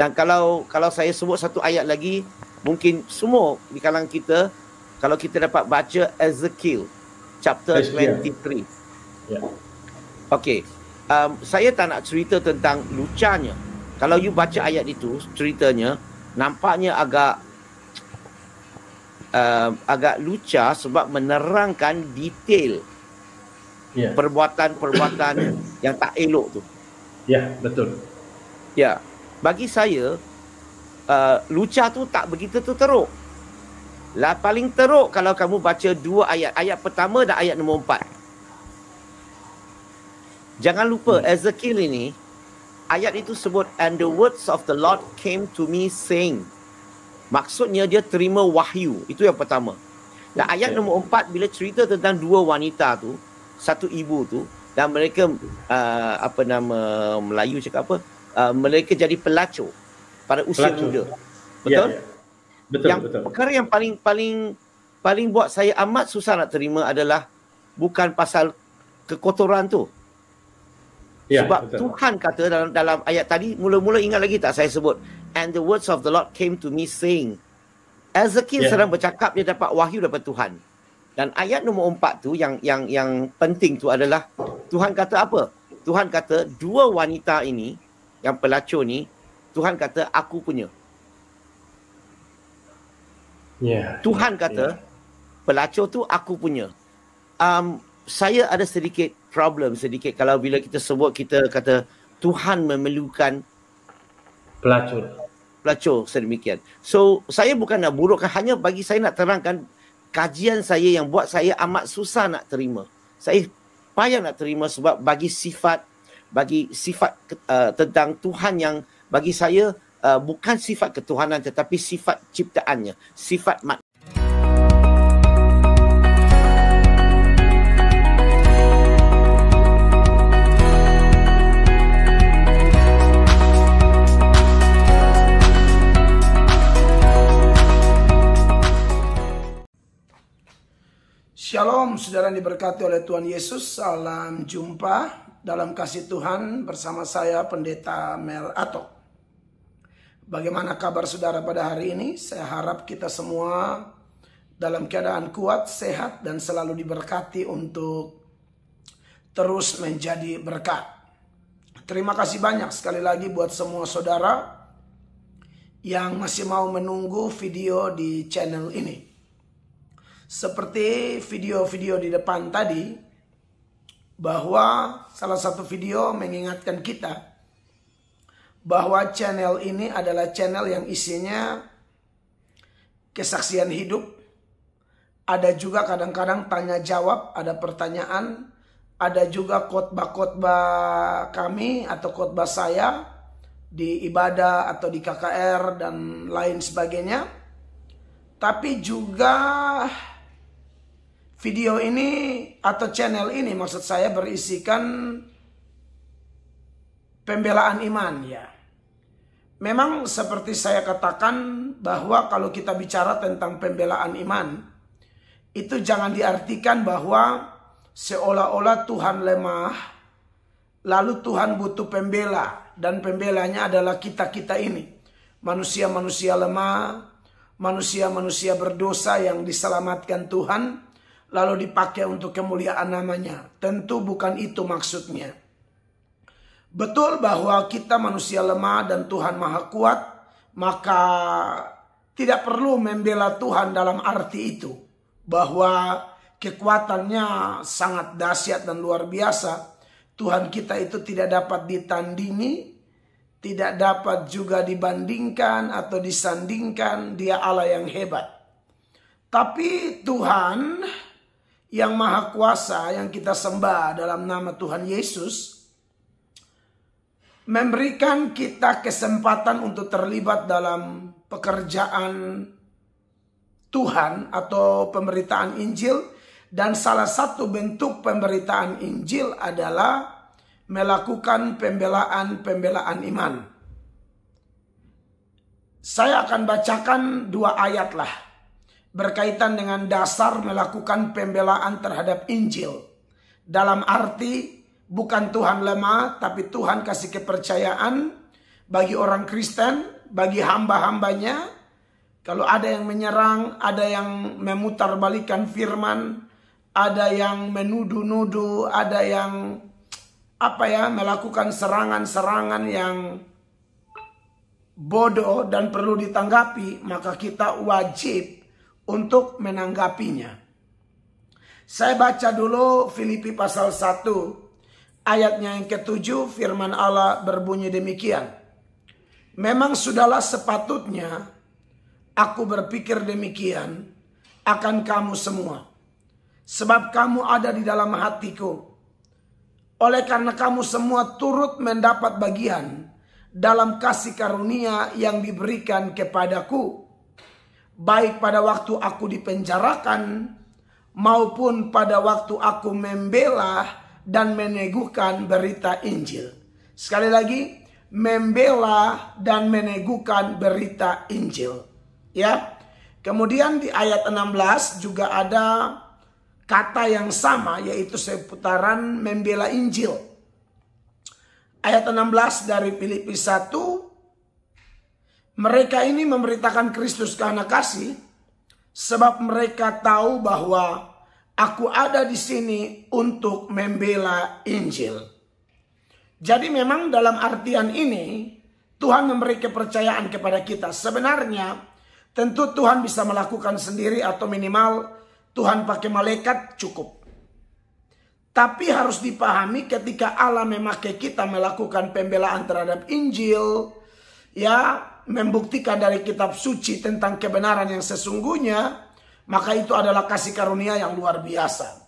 Dan kalau kalau saya sebut satu ayat lagi, mungkin semua di kalangan kita kalau kita dapat baca Ezekiel chapter 23. Yeah. Okay. Um, saya tak nak cerita tentang lucanya. Kalau you baca ayat itu, ceritanya nampaknya agak uh, agak luca sebab menerangkan detail yeah. perbuatan-perbuatan yang tak elok tu. Ya, yeah, betul. Ya. Yeah bagi saya uh, lucah tu tak begitu tu teruk lah paling teruk kalau kamu baca dua ayat ayat pertama dan ayat nombor empat jangan lupa hmm. Ezekiel ini ayat itu sebut and the words of the Lord came to me saying maksudnya dia terima wahyu itu yang pertama dan okay. ayat nombor empat bila cerita tentang dua wanita tu satu ibu tu dan mereka uh, apa nama Melayu cakap apa uh, mereka jadi pelacur pada usia pelacur. muda. Ya, betul? Ya, ya. Betul, yang betul. Perkara yang paling paling paling buat saya amat susah nak terima adalah bukan pasal kekotoran tu. Ya, Sebab betul. Tuhan kata dalam dalam ayat tadi, mula-mula ingat lagi tak saya sebut, and the words of the Lord came to me saying, Ezekiel ya. sedang bercakap dia dapat wahyu daripada Tuhan. Dan ayat nombor empat tu yang yang yang penting tu adalah Tuhan kata apa? Tuhan kata dua wanita ini yang pelacur ni Tuhan kata aku punya. Yeah. Tuhan kata yeah. pelacur tu aku punya. Um saya ada sedikit problem sedikit kalau bila kita sebut kita kata Tuhan memerlukan pelacur. Pelacur sedemikian. So saya bukan nak burukkan hanya bagi saya nak terangkan kajian saya yang buat saya amat susah nak terima. Saya payah nak terima sebab bagi sifat bagi sifat uh, tentang Tuhan yang bagi saya uh, bukan sifat ketuhanan tetapi sifat ciptaannya, sifat mak. Shalom, saudara diberkati oleh Tuhan Yesus. Salam jumpa dalam kasih Tuhan bersama saya Pendeta Mel Atok. Bagaimana kabar saudara pada hari ini? Saya harap kita semua dalam keadaan kuat, sehat, dan selalu diberkati untuk terus menjadi berkat. Terima kasih banyak sekali lagi buat semua saudara yang masih mau menunggu video di channel ini. Seperti video-video di depan tadi, bahwa salah satu video mengingatkan kita bahwa channel ini adalah channel yang isinya kesaksian hidup. Ada juga kadang-kadang tanya jawab, ada pertanyaan, ada juga khotbah-khotbah kami atau khotbah saya di ibadah atau di KKR dan lain sebagainya. Tapi juga Video ini atau channel ini maksud saya berisikan pembelaan iman ya. Memang seperti saya katakan bahwa kalau kita bicara tentang pembelaan iman itu jangan diartikan bahwa seolah-olah Tuhan lemah lalu Tuhan butuh pembela dan pembelanya adalah kita-kita ini. Manusia-manusia lemah, manusia-manusia berdosa yang diselamatkan Tuhan lalu dipakai untuk kemuliaan namanya. Tentu bukan itu maksudnya. Betul bahwa kita manusia lemah dan Tuhan maha kuat, maka tidak perlu membela Tuhan dalam arti itu. Bahwa kekuatannya sangat dahsyat dan luar biasa. Tuhan kita itu tidak dapat ditandingi, tidak dapat juga dibandingkan atau disandingkan. Dia Allah yang hebat. Tapi Tuhan yang maha kuasa yang kita sembah dalam nama Tuhan Yesus memberikan kita kesempatan untuk terlibat dalam pekerjaan Tuhan atau pemberitaan Injil dan salah satu bentuk pemberitaan Injil adalah melakukan pembelaan-pembelaan iman. Saya akan bacakan dua ayat lah berkaitan dengan dasar melakukan pembelaan terhadap Injil. Dalam arti bukan Tuhan lemah, tapi Tuhan kasih kepercayaan bagi orang Kristen, bagi hamba-hambanya. Kalau ada yang menyerang, ada yang memutarbalikan firman, ada yang menuduh-nuduh, ada yang apa ya melakukan serangan-serangan yang bodoh dan perlu ditanggapi, maka kita wajib untuk menanggapinya. Saya baca dulu Filipi pasal 1 ayatnya yang ketujuh firman Allah berbunyi demikian. Memang sudahlah sepatutnya aku berpikir demikian akan kamu semua. Sebab kamu ada di dalam hatiku. Oleh karena kamu semua turut mendapat bagian dalam kasih karunia yang diberikan kepadaku baik pada waktu aku dipenjarakan maupun pada waktu aku membela dan meneguhkan berita Injil. Sekali lagi, membela dan meneguhkan berita Injil. Ya. Kemudian di ayat 16 juga ada kata yang sama yaitu seputaran membela Injil. Ayat 16 dari Filipi 1 mereka ini memberitakan Kristus karena kasih, sebab mereka tahu bahwa aku ada di sini untuk membela Injil. Jadi memang dalam artian ini Tuhan memberi kepercayaan kepada kita. Sebenarnya tentu Tuhan bisa melakukan sendiri atau minimal Tuhan pakai malaikat cukup. Tapi harus dipahami ketika Allah memakai kita melakukan pembelaan terhadap Injil, ya membuktikan dari kitab suci tentang kebenaran yang sesungguhnya, maka itu adalah kasih karunia yang luar biasa.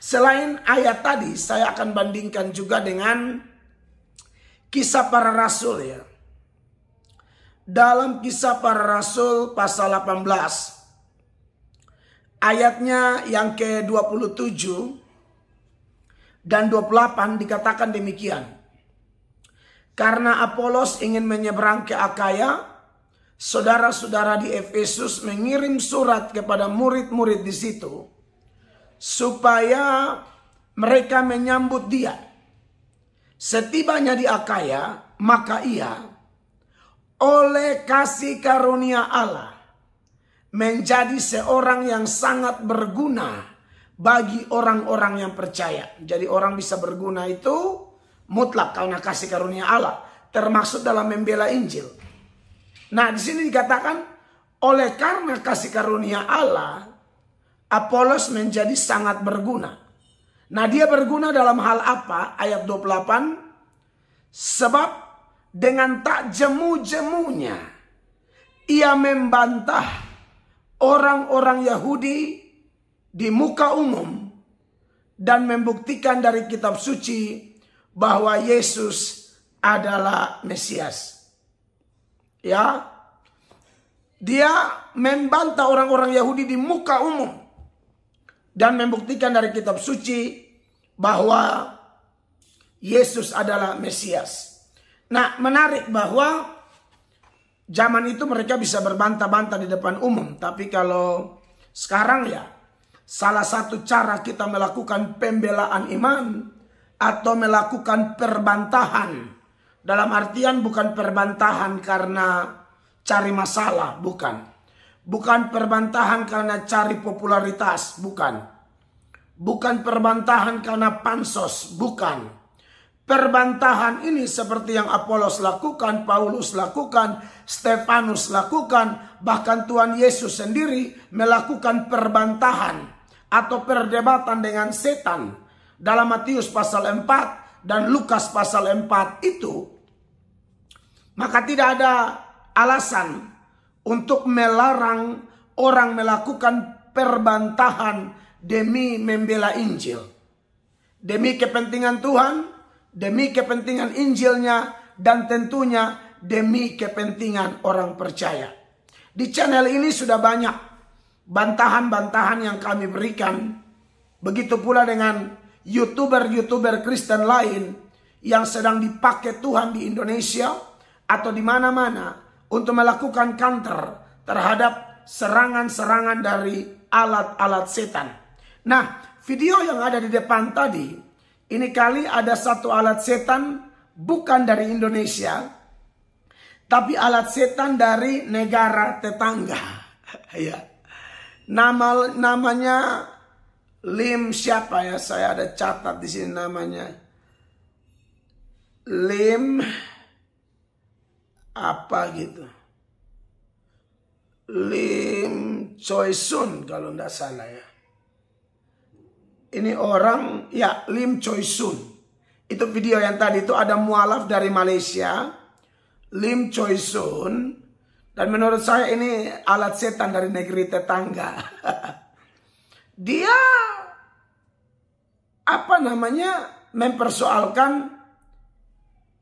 Selain ayat tadi, saya akan bandingkan juga dengan kisah para rasul ya. Dalam kisah para rasul pasal 18 ayatnya yang ke-27 dan 28 dikatakan demikian. Karena Apolos ingin menyeberang ke Akaya, saudara-saudara di Efesus mengirim surat kepada murid-murid di situ supaya mereka menyambut dia. Setibanya di Akaya, maka ia oleh kasih karunia Allah menjadi seorang yang sangat berguna bagi orang-orang yang percaya. Jadi orang bisa berguna itu mutlak karena kasih karunia Allah, termasuk dalam membela Injil. Nah, di sini dikatakan oleh karena kasih karunia Allah, Apolos menjadi sangat berguna. Nah, dia berguna dalam hal apa? Ayat 28 sebab dengan tak jemu-jemunya ia membantah orang-orang Yahudi di muka umum dan membuktikan dari kitab suci bahwa Yesus adalah Mesias. Ya. Dia membantah orang-orang Yahudi di muka umum dan membuktikan dari kitab suci bahwa Yesus adalah Mesias. Nah, menarik bahwa zaman itu mereka bisa berbantah-bantah di depan umum, tapi kalau sekarang ya salah satu cara kita melakukan pembelaan iman atau melakukan perbantahan. Dalam artian bukan perbantahan karena cari masalah, bukan. Bukan perbantahan karena cari popularitas, bukan. Bukan perbantahan karena pansos, bukan. Perbantahan ini seperti yang Apolos lakukan, Paulus lakukan, Stefanus lakukan, bahkan Tuhan Yesus sendiri melakukan perbantahan atau perdebatan dengan setan dalam Matius pasal 4 dan Lukas pasal 4 itu maka tidak ada alasan untuk melarang orang melakukan perbantahan demi membela Injil. Demi kepentingan Tuhan, demi kepentingan Injilnya, dan tentunya demi kepentingan orang percaya. Di channel ini sudah banyak bantahan-bantahan yang kami berikan. Begitu pula dengan youtuber-youtuber Kristen lain yang sedang dipakai Tuhan di Indonesia atau di mana-mana untuk melakukan counter terhadap serangan-serangan dari alat-alat setan. Nah, video yang ada di depan tadi, ini kali ada satu alat setan bukan dari Indonesia, tapi alat setan dari negara tetangga. ya. Nama namanya Lim siapa ya? Saya ada catat di sini namanya. Lim apa gitu. Lim Choi Sun kalau tidak salah ya. Ini orang ya Lim Choi Sun. Itu video yang tadi itu ada mualaf dari Malaysia. Lim Choi Sun. Dan menurut saya ini alat setan dari negeri tetangga. dia apa namanya mempersoalkan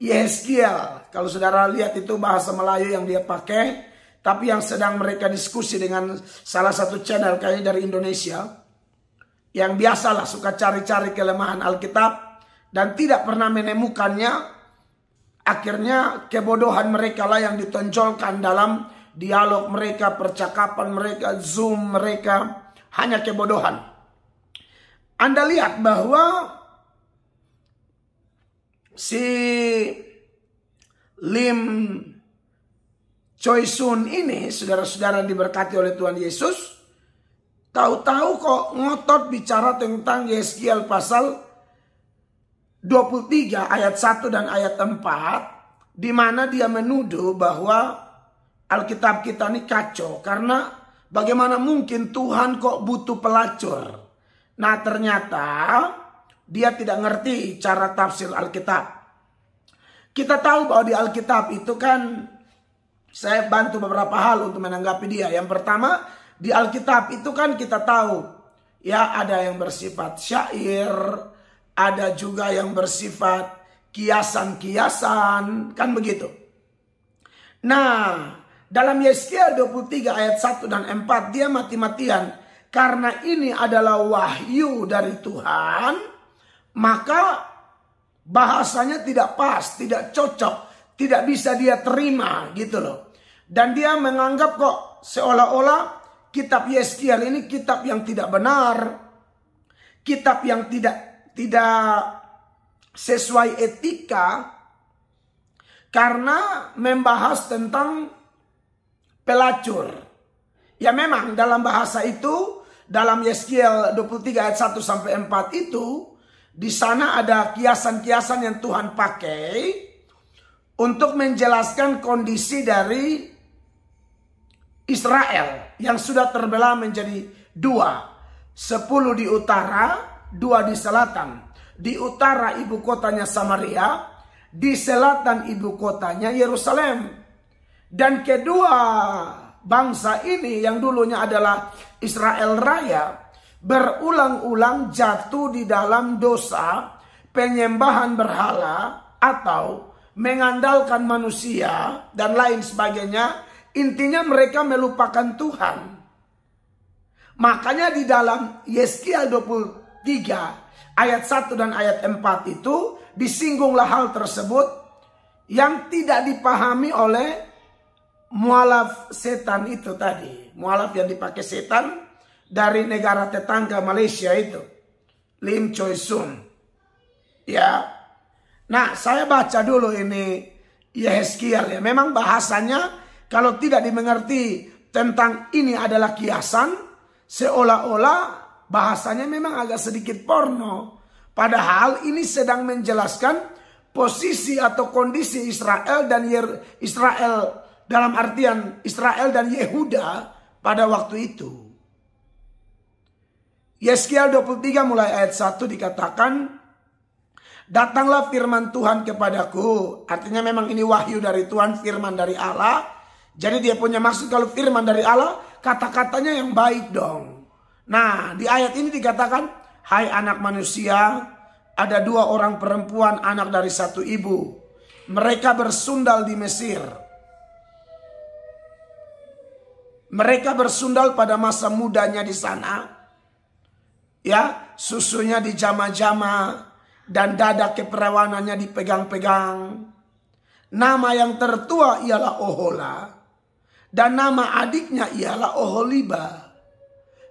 Yeskiel. Kalau saudara lihat itu bahasa Melayu yang dia pakai, tapi yang sedang mereka diskusi dengan salah satu channel kayaknya dari Indonesia, yang biasalah suka cari-cari kelemahan Alkitab dan tidak pernah menemukannya, akhirnya kebodohan mereka lah yang ditonjolkan dalam dialog mereka, percakapan mereka, zoom mereka, hanya kebodohan. Anda lihat bahwa si Lim Choi Sun ini, saudara-saudara diberkati oleh Tuhan Yesus, tahu-tahu kok ngotot bicara tentang Yeskiel pasal 23 ayat 1 dan ayat 4, di mana dia menuduh bahwa Alkitab kita ini kacau karena Bagaimana mungkin Tuhan kok butuh pelacur? Nah ternyata dia tidak ngerti cara tafsir Alkitab. Kita tahu bahwa di Alkitab itu kan saya bantu beberapa hal untuk menanggapi dia. Yang pertama di Alkitab itu kan kita tahu ya ada yang bersifat syair, ada juga yang bersifat kiasan-kiasan, kan begitu. Nah, dalam Yesaya 23 ayat 1 dan 4 dia mati-matian karena ini adalah wahyu dari Tuhan, maka bahasanya tidak pas, tidak cocok, tidak bisa dia terima gitu loh. Dan dia menganggap kok seolah-olah kitab Yeskiel ini kitab yang tidak benar, kitab yang tidak tidak sesuai etika karena membahas tentang pelacur. Ya memang dalam bahasa itu dalam Yeskiel 23 ayat 1 sampai 4 itu di sana ada kiasan-kiasan yang Tuhan pakai untuk menjelaskan kondisi dari Israel yang sudah terbelah menjadi dua. Sepuluh di utara, dua di selatan. Di utara ibu kotanya Samaria, di selatan ibu kotanya Yerusalem. Dan kedua bangsa ini yang dulunya adalah Israel Raya berulang-ulang jatuh di dalam dosa penyembahan berhala atau mengandalkan manusia dan lain sebagainya. Intinya mereka melupakan Tuhan. Makanya di dalam Yeskiel 23 ayat 1 dan ayat 4 itu disinggunglah hal tersebut yang tidak dipahami oleh mualaf setan itu tadi, mualaf yang dipakai setan dari negara tetangga Malaysia itu, Lim Choi Sun. Ya. Nah, saya baca dulu ini Yehezkiel ya. Memang bahasanya kalau tidak dimengerti tentang ini adalah kiasan, seolah-olah bahasanya memang agak sedikit porno. Padahal ini sedang menjelaskan posisi atau kondisi Israel dan Israel dalam artian Israel dan Yehuda pada waktu itu. Yeskiel 23 mulai ayat 1 dikatakan, Datanglah firman Tuhan kepadaku. Artinya memang ini wahyu dari Tuhan, firman dari Allah. Jadi dia punya maksud kalau firman dari Allah, kata-katanya yang baik dong. Nah, di ayat ini dikatakan, Hai anak manusia, ada dua orang perempuan anak dari satu ibu. Mereka bersundal di Mesir Mereka bersundal pada masa mudanya di sana. Ya, susunya dijama-jama dan dada keperawanannya dipegang-pegang. Nama yang tertua ialah Ohola dan nama adiknya ialah Oholiba.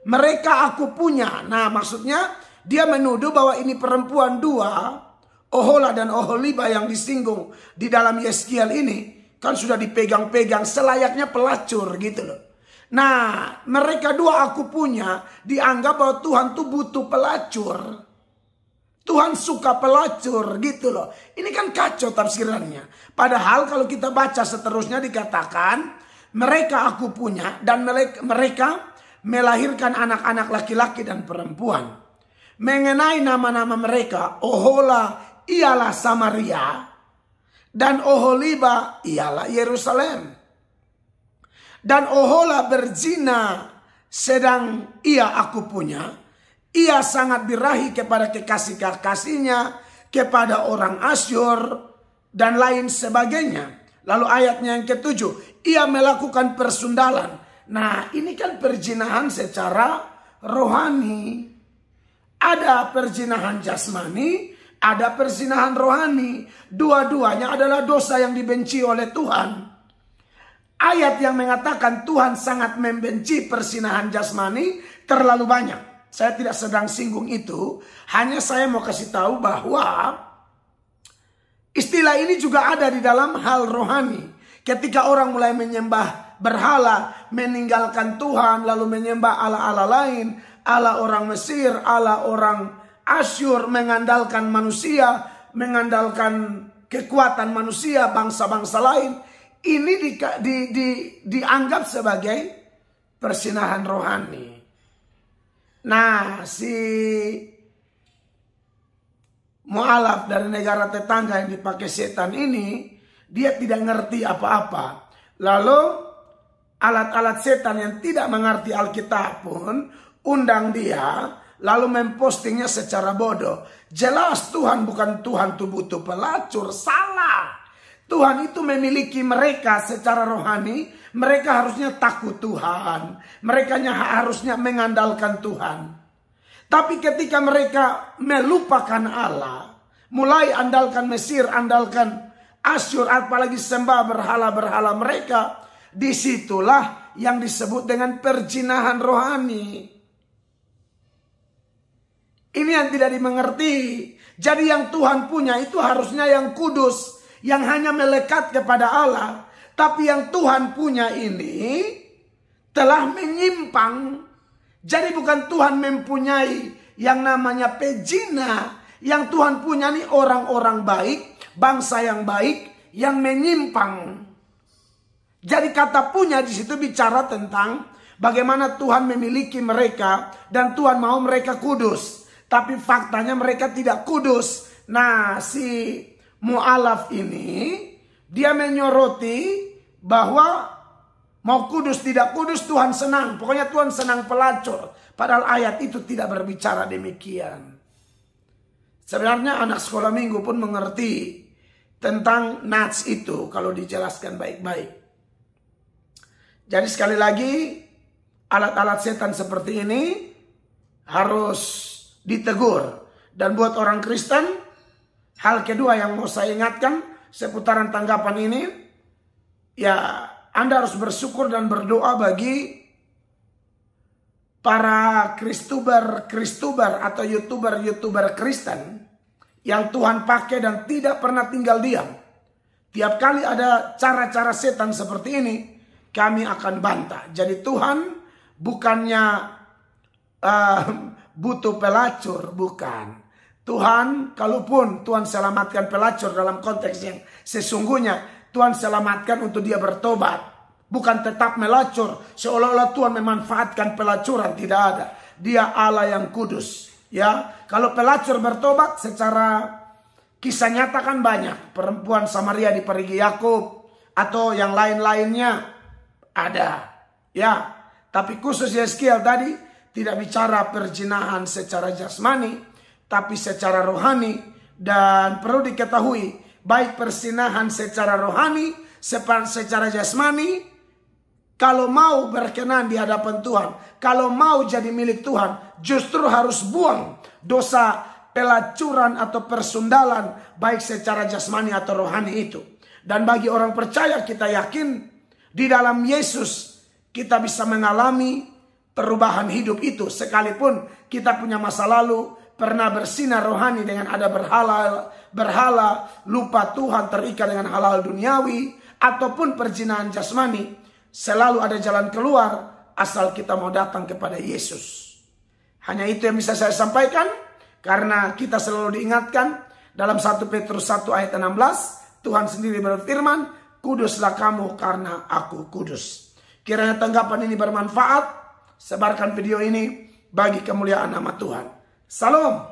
Mereka aku punya. Nah, maksudnya dia menuduh bahwa ini perempuan dua, Ohola dan Oholiba yang disinggung di dalam Yeskiel ini kan sudah dipegang-pegang selayaknya pelacur gitu loh. Nah, mereka dua aku punya dianggap bahwa Tuhan tuh butuh pelacur. Tuhan suka pelacur gitu loh. Ini kan kacau tafsirannya. Padahal kalau kita baca seterusnya dikatakan mereka aku punya dan mereka, mereka melahirkan anak-anak laki-laki dan perempuan. Mengenai nama-nama mereka, Ohola ialah Samaria dan Oholiba ialah Yerusalem dan Ohola berzina sedang ia aku punya. Ia sangat birahi kepada kekasih-kekasihnya, kepada orang Asyur, dan lain sebagainya. Lalu ayatnya yang ketujuh, ia melakukan persundalan. Nah ini kan perjinahan secara rohani. Ada perjinahan jasmani, ada perzinahan rohani. Dua-duanya adalah dosa yang dibenci oleh Tuhan. Ayat yang mengatakan Tuhan sangat membenci persinahan jasmani terlalu banyak. Saya tidak sedang singgung itu, hanya saya mau kasih tahu bahwa istilah ini juga ada di dalam hal rohani. Ketika orang mulai menyembah berhala, meninggalkan Tuhan, lalu menyembah ala-ala lain, ala orang Mesir, ala orang Asyur, mengandalkan manusia, mengandalkan kekuatan manusia, bangsa-bangsa lain, ini di, di, di, dianggap sebagai persinahan rohani. Nah, si mualaf dari negara tetangga yang dipakai setan ini, dia tidak ngerti apa-apa. Lalu alat-alat setan yang tidak mengerti Alkitab pun undang dia lalu mempostingnya secara bodoh. Jelas Tuhan bukan Tuhan tubuh-tubuh pelacur, salah. Tuhan itu memiliki mereka secara rohani. Mereka harusnya takut Tuhan. Mereka harusnya mengandalkan Tuhan. Tapi ketika mereka melupakan Allah, mulai andalkan Mesir, andalkan Asyur, apalagi sembah berhala-berhala mereka, disitulah yang disebut dengan perjinahan rohani. Ini yang tidak dimengerti. Jadi yang Tuhan punya itu harusnya yang kudus, yang hanya melekat kepada Allah, tapi yang Tuhan punya ini telah menyimpang. Jadi bukan Tuhan mempunyai yang namanya pejina, yang Tuhan punya ini orang-orang baik, bangsa yang baik, yang menyimpang. Jadi kata punya di situ bicara tentang bagaimana Tuhan memiliki mereka dan Tuhan mau mereka kudus. Tapi faktanya mereka tidak kudus. Nah si mu'alaf ini dia menyoroti bahwa mau kudus tidak kudus Tuhan senang. Pokoknya Tuhan senang pelacur. Padahal ayat itu tidak berbicara demikian. Sebenarnya anak sekolah minggu pun mengerti tentang nats itu kalau dijelaskan baik-baik. Jadi sekali lagi alat-alat setan seperti ini harus ditegur dan buat orang Kristen Hal kedua yang mau saya ingatkan seputaran tanggapan ini, ya Anda harus bersyukur dan berdoa bagi para kristuber-kristuber atau youtuber-youtuber Kristen yang Tuhan pakai dan tidak pernah tinggal diam. Tiap kali ada cara-cara setan seperti ini, kami akan bantah. Jadi Tuhan bukannya uh, butuh pelacur, bukan. Tuhan, kalaupun Tuhan selamatkan pelacur dalam konteks yang sesungguhnya, Tuhan selamatkan untuk dia bertobat. Bukan tetap melacur, seolah-olah Tuhan memanfaatkan pelacuran, tidak ada. Dia Allah yang kudus. Ya, kalau pelacur bertobat secara kisah nyata kan banyak. Perempuan Samaria di perigi Yakub atau yang lain-lainnya ada. Ya, tapi khusus Yeskiel tadi tidak bicara perjinahan secara jasmani, tapi secara rohani dan perlu diketahui baik persinahan secara rohani secara jasmani kalau mau berkenan di hadapan Tuhan, kalau mau jadi milik Tuhan, justru harus buang dosa pelacuran atau persundalan baik secara jasmani atau rohani itu. Dan bagi orang percaya kita yakin di dalam Yesus kita bisa mengalami perubahan hidup itu sekalipun kita punya masa lalu pernah bersinar rohani dengan ada berhala, berhala lupa Tuhan terikat dengan halal duniawi ataupun perzinahan jasmani, selalu ada jalan keluar asal kita mau datang kepada Yesus. Hanya itu yang bisa saya sampaikan karena kita selalu diingatkan dalam 1 Petrus 1 ayat 16 Tuhan sendiri berfirman, "Kuduslah kamu karena aku kudus." Kiranya tanggapan ini bermanfaat. Sebarkan video ini bagi kemuliaan nama Tuhan. Salam!